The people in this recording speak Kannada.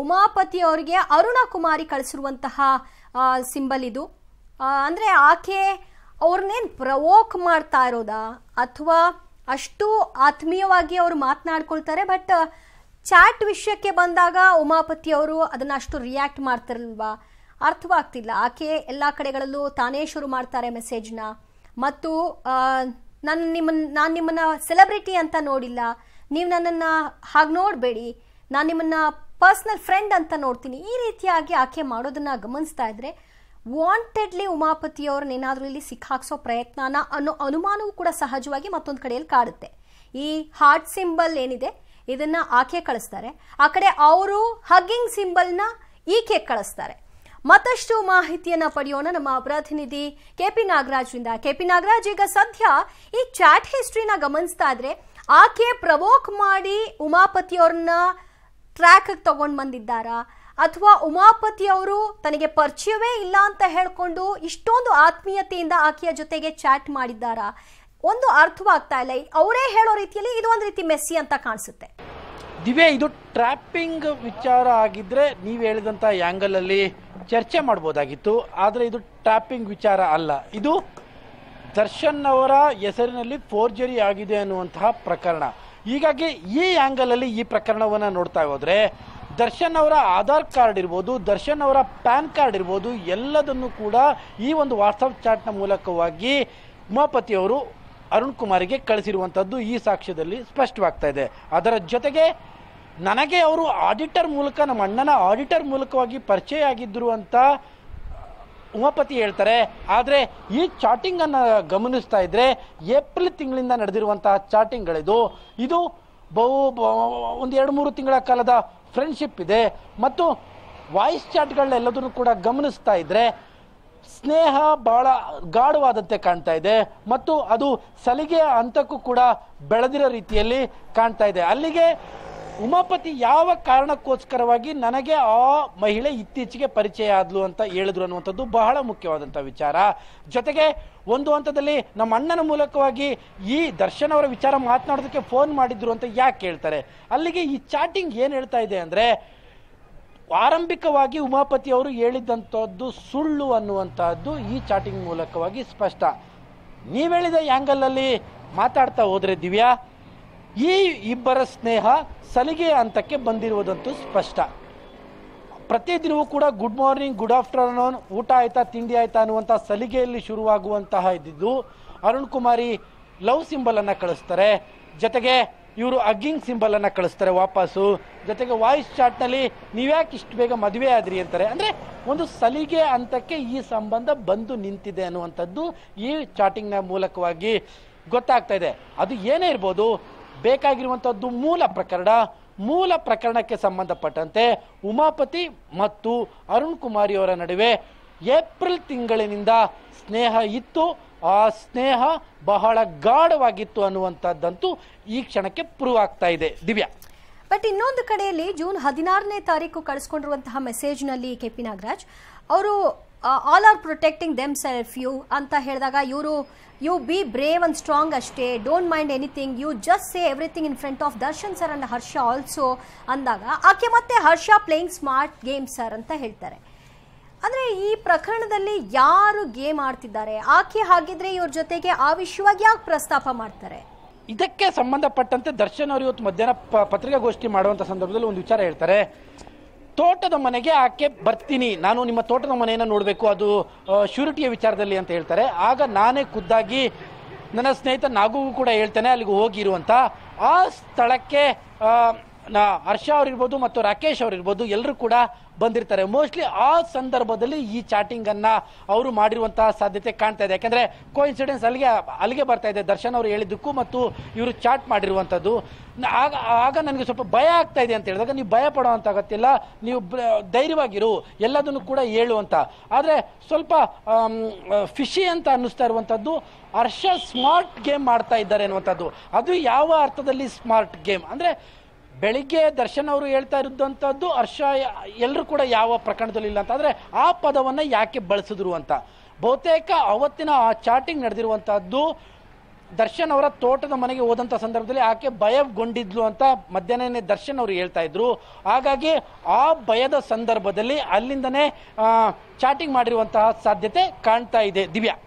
ಉಮಾಪತಿ ಅವರಿಗೆ ಅರುಣ ಕುಮಾರಿ ಕಳಿಸಿರುವಂತಹ ಸಿಂಬಲ್ ಇದು ಅಂದರೆ ಆಕೆ ಅವ್ರನ್ನೇನು ಪ್ರವೋಕ್ ಮಾಡ್ತಾ ಇರೋದಾ ಅಥವಾ ಅಷ್ಟು ಆತ್ಮೀಯವಾಗಿ ಅವರು ಮಾತನಾಡ್ಕೊಳ್ತಾರೆ ಬಟ್ ಚಾಟ್ ವಿಷಯಕ್ಕೆ ಬಂದಾಗ ಉಮಾಪತಿ ಅವರು ಅದನ್ನು ಅಷ್ಟು ರಿಯಾಕ್ಟ್ ಮಾಡ್ತಾರಲ್ವಾ ಅರ್ಥವಾಗ್ತಿಲ್ಲ ಆಕೆ ಎಲ್ಲ ಕಡೆಗಳಲ್ಲೂ ತಾನೇ ಶುರು ಮಾಡ್ತಾರೆ ಮೆಸೇಜ್ನ ಮತ್ತು ನನ್ನ ನಿಮ್ಮ ನಾನು ನಿಮ್ಮನ್ನ ಸೆಲೆಬ್ರಿಟಿ ಅಂತ ನೋಡಿಲ್ಲ ನೀವು ನನ್ನನ್ನು ಹಾಗೆ ನೋಡಬೇಡಿ ನಾನು ನಿಮ್ಮನ್ನು ಪರ್ಸ್ನಲ್ ಫ್ರೆಂಡ್ ಅಂತ ನೋಡ್ತೀನಿ ಈ ರೀತಿಯಾಗಿ ಆಕೆ ಮಾಡೋದನ್ನ ಗಮನಿಸ್ತಾ ಇದ್ರೆ ವಾಂಟೆಡ್ಲಿ ಉಮಾಪತಿಯವ್ರನ್ನ ಏನಾದರೂ ಇಲ್ಲಿ ಸಿಕ್ಕಾಕ್ಸೋ ಪ್ರಯತ್ನನ ಅನ್ನೋ ಅನುಮಾನವೂ ಕೂಡ ಸಹಜವಾಗಿ ಮತ್ತೊಂದು ಕಡೆಯಲ್ಲಿ ಕಾಡುತ್ತೆ ಈ ಹಾರ್ಟ್ ಸಿಂಬಲ್ ಏನಿದೆ ಇದನ್ನ ಆಕೆ ಕಳಿಸ್ತಾರೆ ಆ ಕಡೆ ಅವರು ಹಗ್ಗಿಂಗ್ ಸಿಂಬಲ್ನ ಈಕೆ ಕಳಿಸ್ತಾರೆ ಮತ್ತಷ್ಟು ಮಾಹಿತಿಯನ್ನ ಪಡೆಯೋಣ ನಮ್ಮ ಪ್ರತಿನಿಧಿ ಕೆ ಪಿ ಇಂದ ಕೆ ಪಿ ನಾಗರಾಜ್ ಈಗ ಸದ್ಯ ಈ ಚಾಟ್ ಹಿಸ್ಟ್ರಿನ ಗಮನಿಸ್ತಾ ಇದ್ರೆ ಆಕೆ ಪ್ರವೋಕ್ ಮಾಡಿ ಉಮಾಪತಿಯವ್ರನ್ನ ಟ್ರ್ಯಾಕಿಗೆ ತಗೊಂಡು ಬಂದಿದ್ದಾರಾ ಅಥವಾ ಉಮಾಪತಿ ಅವರು ತನಗೆ ಪರಿಚಯವೇ ಇಲ್ಲ ಅಂತ ಹೇಳಿಕೊಂಡು ಇಷ್ಟೊಂದು ಆತ್ಮೀಯತೆಯಿಂದ ಆಕೆಯ ಜೊತೆಗೆ ಚಾಟ್ ಮಾಡಿದ್ದಾರಾ ಒಂದು ಅರ್ಥವಾಗ್ತಾ ಇಲ್ಲ ಅವರೇ ಹೇಳೋ ರೀತಿಯಲ್ಲಿ ಇದು ಒಂದು ರೀತಿ ಮೆಸ್ಸಿ ಅಂತ ಕಾಣಿಸುತ್ತೆ ದಿವ್ಯ ಇದು ಟ್ರ್ಯಾಪಿಂಗ್ ವಿಚಾರ ಆಗಿದ್ರೆ ನೀವು ಆಂಗಲ್ ಅಲ್ಲಿ ಚರ್ಚೆ ಮಾಡಬಹುದಾಗಿತ್ತು ಆದ್ರೆ ಇದು ಟ್ರ್ಯಾಪಿಂಗ್ ವಿಚಾರ ಅಲ್ಲ ಇದು ದರ್ಶನ್ ಅವರ ಹೆಸರಿನಲ್ಲಿ ಫೋರ್ಜರಿ ಆಗಿದೆ ಅನ್ನುವಂತಹ ಪ್ರಕರಣ ಹೀಗಾಗಿ ಈ ಆ್ಯಂಗಲಲ್ಲಿ ಈ ಪ್ರಕರಣವನ್ನು ನೋಡ್ತಾ ಹೋದರೆ ದರ್ಶನ್ ಅವರ ಆಧಾರ್ ಕಾರ್ಡ್ ಇರ್ಬೋದು ದರ್ಶನ್ ಅವರ ಪ್ಯಾನ್ ಕಾರ್ಡ್ ಇರ್ಬೋದು ಎಲ್ಲದನ್ನು ಕೂಡ ಈ ಒಂದು ವಾಟ್ಸಪ್ ಚಾಟ್ನ ಮೂಲಕವಾಗಿ ಉಮಾಪತಿ ಅವರು ಅರುಣ್ ಕುಮಾರಿಗೆ ಕಳಿಸಿರುವಂಥದ್ದು ಈ ಸಾಕ್ಷ್ಯದಲ್ಲಿ ಸ್ಪಷ್ಟವಾಗ್ತಾ ಇದೆ ಅದರ ಜೊತೆಗೆ ನನಗೆ ಅವರು ಆಡಿಟರ್ ಮೂಲಕ ನಮ್ಮ ಅಣ್ಣನ ಆಡಿಟರ್ ಮೂಲಕವಾಗಿ ಪರಿಚಯ ಆಗಿದ್ದರು ಅಂತ ಉಮಾಪತಿ ಹೇಳ್ತಾರೆ ಆದರೆ ಈ ಚಾಟಿಂಗನ್ನು ಗಮನಿಸ್ತಾ ಇದ್ರೆ ಏಪ್ರಿಲ್ ತಿಂಗಳಿಂದ ನಡೆದಿರುವಂತಹ ಚಾಟಿಂಗ್ಗಳಿದು ಇದು ಬಹು ಒಂದು ಎರಡು ಮೂರು ತಿಂಗಳ ಕಾಲದ ಫ್ರೆಂಡ್ಶಿಪ್ ಇದೆ ಮತ್ತು ವಾಯ್ಸ್ ಚಾಟ್ಗಳನ್ನೆಲ್ಲದನ್ನು ಕೂಡ ಗಮನಿಸ್ತಾ ಇದ್ರೆ ಸ್ನೇಹ ಬಹಳ ಗಾಢವಾದಂತೆ ಕಾಣ್ತಾ ಇದೆ ಮತ್ತು ಅದು ಸಲಿಗೆಯ ಹಂತಕ್ಕೂ ಕೂಡ ಬೆಳೆದಿರೋ ರೀತಿಯಲ್ಲಿ ಕಾಣ್ತಾ ಇದೆ ಅಲ್ಲಿಗೆ ಉಮಾಪತಿ ಯಾವ ಕಾರಣಕ್ಕೋಸ್ಕರವಾಗಿ ನನಗೆ ಆ ಮಹಿಳೆ ಇತ್ತೀಚೆಗೆ ಪರಿಚಯ ಆದ್ಲು ಅಂತ ಹೇಳಿದ್ರು ಅನ್ನುವಂಥದ್ದು ಬಹಳ ಮುಖ್ಯವಾದಂಥ ವಿಚಾರ ಜೊತೆಗೆ ಒಂದು ಹಂತದಲ್ಲಿ ನಮ್ಮ ಅಣ್ಣನ ಮೂಲಕವಾಗಿ ಈ ದರ್ಶನ್ ಅವರ ವಿಚಾರ ಮಾತನಾಡೋದಕ್ಕೆ ಫೋನ್ ಮಾಡಿದ್ರು ಅಂತ ಯಾಕೆ ಹೇಳ್ತಾರೆ ಅಲ್ಲಿಗೆ ಈ ಚಾಟಿಂಗ್ ಏನು ಹೇಳ್ತಾ ಇದೆ ಅಂದರೆ ಆರಂಭಿಕವಾಗಿ ಉಮಾಪತಿ ಅವರು ಹೇಳಿದಂಥದ್ದು ಸುಳ್ಳು ಅನ್ನುವಂಥದ್ದು ಈ ಚಾಟಿಂಗ್ ಮೂಲಕವಾಗಿ ಸ್ಪಷ್ಟ ನೀವು ಹೇಳಿದ ಆ್ಯಂಗಲಲ್ಲಿ ಮಾತಾಡ್ತಾ ಹೋದ್ರೆ ದಿವ್ಯಾ ಈ ಇಬ್ಬರ ಸ್ನೇಹ ಸಲಿಗೆ ಹಂತಕ್ಕೆ ಬಂದಿರುವುದಂತೂ ಸ್ಪಷ್ಟ ಪ್ರತಿದಿನವೂ ಕೂಡ ಗುಡ್ ಮಾರ್ನಿಂಗ್ ಗುಡ್ ಆಫ್ಟರ್ನೂನ್ ಊಟ ಆಯ್ತಾ ತಿಂಡಿ ಆಯ್ತಾ ಅನ್ನುವಂಥ ಸಲಿಗೆಯಲ್ಲಿ ಶುರುವಾಗುವಂತಹ ಇದ್ದಿದ್ದು ಅರುಣ್ ಕುಮಾರಿ ಲವ್ ಸಿಂಬಲ್ ಅನ್ನ ಕಳಿಸ್ತಾರೆ ಜೊತೆಗೆ ಇವರು ಅಗ್ಗಿಂಗ್ ಸಿಂಬಲ್ ಅನ್ನ ಕಳಿಸ್ತಾರೆ ವಾಪಸ್ಸು ಜೊತೆಗೆ ವಾಯ್ಸ್ ಚಾಟ್ನಲ್ಲಿ ನೀವ್ಯಾಕೆ ಇಷ್ಟು ಬೇಗ ಮದುವೆ ಆದ್ರಿ ಅಂತಾರೆ ಅಂದರೆ ಒಂದು ಸಲಿಗೆ ಹಂತಕ್ಕೆ ಈ ಸಂಬಂಧ ಬಂದು ನಿಂತಿದೆ ಅನ್ನುವಂಥದ್ದು ಈ ಚಾಟಿಂಗ್ನ ಮೂಲಕವಾಗಿ ಗೊತ್ತಾಗ್ತಾ ಇದೆ ಅದು ಏನೇ ಇರ್ಬೋದು ಬೇಕಾಗಿರುವಂಥದ್ದು ಮೂಲ ಪ್ರಕರಣ ಮೂಲ ಪ್ರಕರಣಕ್ಕೆ ಸಂಬಂಧಪಟ್ಟಂತೆ ಉಮಾಪತಿ ಮತ್ತು ಅರುಣ್ ಕುಮಾರಿಯವರ ನಡುವೆ ಏಪ್ರಿಲ್ ತಿಂಗಳಿನಿಂದ ಸ್ನೇಹ ಇತ್ತು ಆ ಸ್ನೇಹ ಬಹಳ ಗಾಢವಾಗಿತ್ತು ಅನ್ನುವಂಥದ್ದಂತೂ ಈ ಕ್ಷಣಕ್ಕೆ ಪ್ರೂವ್ ಆಗ್ತಾ ಇದೆ ದಿವ್ಯಾ ಬಟ್ ಇನ್ನೊಂದು ಕಡೆಯಲ್ಲಿ ಜೂನ್ ಹದಿನಾರನೇ ತಾರೀಕು ಕಳಿಸ್ಕೊಂಡಿರುವಂತಹ ಮೆಸೇಜ್ನಲ್ಲಿ ಕೆ ಪಿ ನಾಗರಾಜ್ ಅವರು all are protecting them self you ಅಂತ ಹೇಳಿದಾಗ ಇವರು you be brave and strong ಅಷ್ಟೇ don't mind anything you just say everything in front of Darshan sir and Harsha also ಅಂದಾಗ ಆಕೆ ಮತ್ತೆ Harsha playing smart game sir ಅಂತ ಹೇಳ್ತಾರೆ ಅಂದರೆ ಈ ಪ್ರಕರಣದಲ್ಲಿ ಯಾರು ಗೇಮ್ ಆಡ್ತಿದ್ದಾರೆ ಆಕೆ ಹಾಗಿದ್ರೆ ಇವ್ರ ಜೊತೆಗೆ ಆ ವಿಷಯವಾಗಿ ಯಾಕೆ ಪ್ರಸ್ತಾಪ ಮಾಡ್ತಾರೆ ಇದಕ್ಕೆ ಸಂಬಂಧಪಟ್ಟಂತೆ ದರ್ಶನ್ ಅವರು ಇವತ್ತು ಮಧ್ಯಾಹ್ನ ಪತ್ರಿಕಾಗೋಷ್ಠಿ ಮಾಡುವಂಥ ಸಂದರ್ಭದಲ್ಲಿ ಒಂದು ವಿಚಾರ ಹೇಳ್ತಾರೆ ತೋಟದ ಮನೆಗೆ ಆಕೆ ಬರ್ತೀನಿ ನಾನು ನಿಮ್ಮ ತೋಟದ ಮನೆಯನ್ನು ನೋಡಬೇಕು ಅದು ಶ್ಯೂರಿಟಿಯ ವಿಚಾರದಲ್ಲಿ ಅಂತ ಹೇಳ್ತಾರೆ ಆಗ ನಾನೇ ಖುದ್ದಾಗಿ ನನ್ನ ಸ್ನೇಹಿತ ನಾಗುಗೂ ಕೂಡ ಹೇಳ್ತೇನೆ ಅಲ್ಲಿಗೆ ಹೋಗಿರುವಂಥ ಆ ಸ್ಥಳಕ್ಕೆ ಹರ್ಷ ಅವರಿರ್ಬೋದು ಮತ್ತು ರಾಕೇಶ್ ಅವರಿರ್ಬೋದು ಎಲ್ಲರೂ ಕೂಡ ಬಂದಿರ್ತಾರೆ ಮೋಸ್ಟ್ಲಿ ಆ ಸಂದರ್ಭದಲ್ಲಿ ಈ ಚಾಟಿಂಗ್ ಅನ್ನ ಅವರು ಮಾಡಿರುವಂತಹ ಸಾಧ್ಯತೆ ಕಾಣ್ತಾ ಇದೆ ಯಾಕಂದ್ರೆ ಇನ್ಸಿಡೆನ್ಸ್ ಅಲ್ಲಿಗೆ ಅಲ್ಲಿಗೆ ಬರ್ತಾ ಇದೆ ದರ್ಶನ್ ಅವರು ಹೇಳಿದ್ದಕ್ಕೂ ಮತ್ತು ಇವರು ಚಾಟ್ ಮಾಡಿರುವಂತದ್ದು ಆಗ ಆಗ ನನಗೆ ಸ್ವಲ್ಪ ಭಯ ಆಗ್ತಾ ಇದೆ ಅಂತ ಹೇಳಿದಾಗ ನೀವು ಭಯ ಪಡೋವಂಥ ಗೊತ್ತಿಲ್ಲ ನೀವು ಧೈರ್ಯವಾಗಿರು ಎಲ್ಲದನ್ನು ಕೂಡ ಹೇಳು ಅಂತ ಆದರೆ ಸ್ವಲ್ಪ ಫಿಶಿ ಅಂತ ಅನ್ನಿಸ್ತಾ ಇರುವಂಥದ್ದು ಹರ್ಷ ಸ್ಮಾರ್ಟ್ ಗೇಮ್ ಮಾಡ್ತಾ ಇದ್ದಾರೆ ಅನ್ನುವಂಥದ್ದು ಅದು ಯಾವ ಅರ್ಥದಲ್ಲಿ ಸ್ಮಾರ್ಟ್ ಗೇಮ್ ಅಂದರೆ ಬೆಳಿಗ್ಗೆ ದರ್ಶನ್ ಅವರು ಹೇಳ್ತಾ ಇದ್ದಂಥದ್ದು ಹರ್ಷ ಎಲ್ಲರೂ ಕೂಡ ಯಾವ ಪ್ರಕರಣದಲ್ಲಿ ಇಲ್ಲ ಅಂತ ಆ ಪದವನ್ನು ಯಾಕೆ ಬಳಸಿದ್ರು ಅಂತ ಬಹುತೇಕ ಅವತ್ತಿನ ಆ ಚಾಟಿಂಗ್ ನಡೆದಿರುವಂತಹದ್ದು ದರ್ಶನ್ ಅವರ ತೋಟದ ಮನೆಗೆ ಹೋದಂಥ ಸಂದರ್ಭದಲ್ಲಿ ಆಕೆ ಭಯಗೊಂಡಿದ್ಲು ಅಂತ ಮಧ್ಯಾಹ್ನನೇ ದರ್ಶನ್ ಅವರು ಹೇಳ್ತಾ ಇದ್ರು ಹಾಗಾಗಿ ಆ ಭಯದ ಸಂದರ್ಭದಲ್ಲಿ ಅಲ್ಲಿಂದನೇ ಚಾಟಿಂಗ್ ಮಾಡಿರುವಂತಹ ಸಾಧ್ಯತೆ ಕಾಣ್ತಾ ಇದೆ ದಿವ್ಯಾ